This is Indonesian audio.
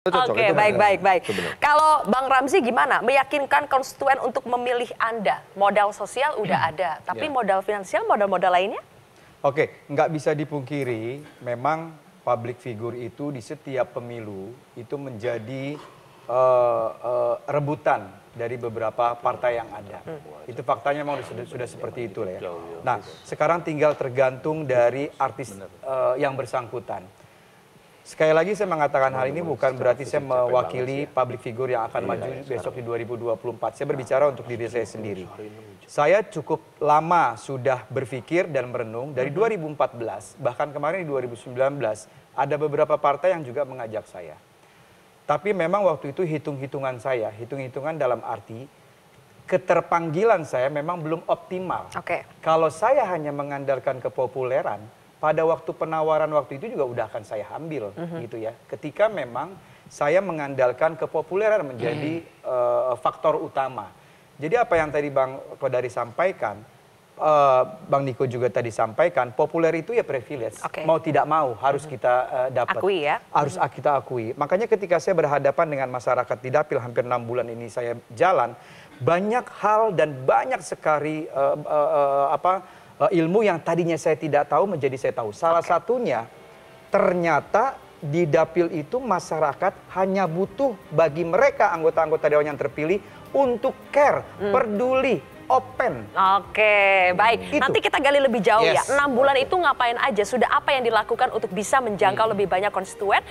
Oke, baik, baik, baik. Kalau Bang Ramzi gimana? Meyakinkan konstituen untuk memilih Anda. Modal sosial udah hmm. ada, tapi yeah. modal finansial, modal-modal lainnya? Oke, okay, nggak bisa dipungkiri, memang public figure itu di setiap pemilu itu menjadi uh, uh, rebutan dari beberapa partai yang ada. Hmm. Itu faktanya memang sudah, sudah seperti itu ya. Nah, sekarang tinggal tergantung dari artis uh, yang bersangkutan Sekali lagi saya mengatakan hal ini bukan berarti saya mewakili ya. public figure yang akan iya, maju iya, iya, besok di 2024. Saya berbicara untuk diri saya sendiri. Saya cukup lama sudah berpikir dan merenung dari 2014, mhm. bahkan kemarin di 2019 ada beberapa partai yang juga mengajak saya. Tapi memang waktu itu hitung-hitungan saya, hitung-hitungan dalam arti keterpanggilan saya memang belum optimal. Okay. Kalau saya hanya mengandalkan kepopuleran, pada waktu penawaran waktu itu juga udah akan saya ambil mm-hmm. gitu ya. Ketika memang saya mengandalkan kepopuleran menjadi mm. uh, faktor utama. Jadi apa yang tadi Bang Kodari sampaikan, uh, Bang Niko juga tadi sampaikan, populer itu ya privilege. Okay. Mau tidak mau harus mm-hmm. kita uh, dapat. Akui ya. Harus mm-hmm. kita akui. Makanya ketika saya berhadapan dengan masyarakat di dapil hampir enam bulan ini saya jalan, banyak hal dan banyak sekali uh, uh, uh, apa Eh, ilmu yang tadinya saya tidak tahu menjadi saya tahu. Salah okay. satunya ternyata di dapil itu masyarakat hanya butuh bagi mereka anggota-anggota dewan yang terpilih untuk care, hmm. peduli, open. Oke, baik. Itu. Nanti kita gali lebih jauh ya. yes. ya. Enam bulan itu ngapain aja? Sudah apa yang dilakukan untuk bisa menjangkau hmm. lebih banyak konstituen?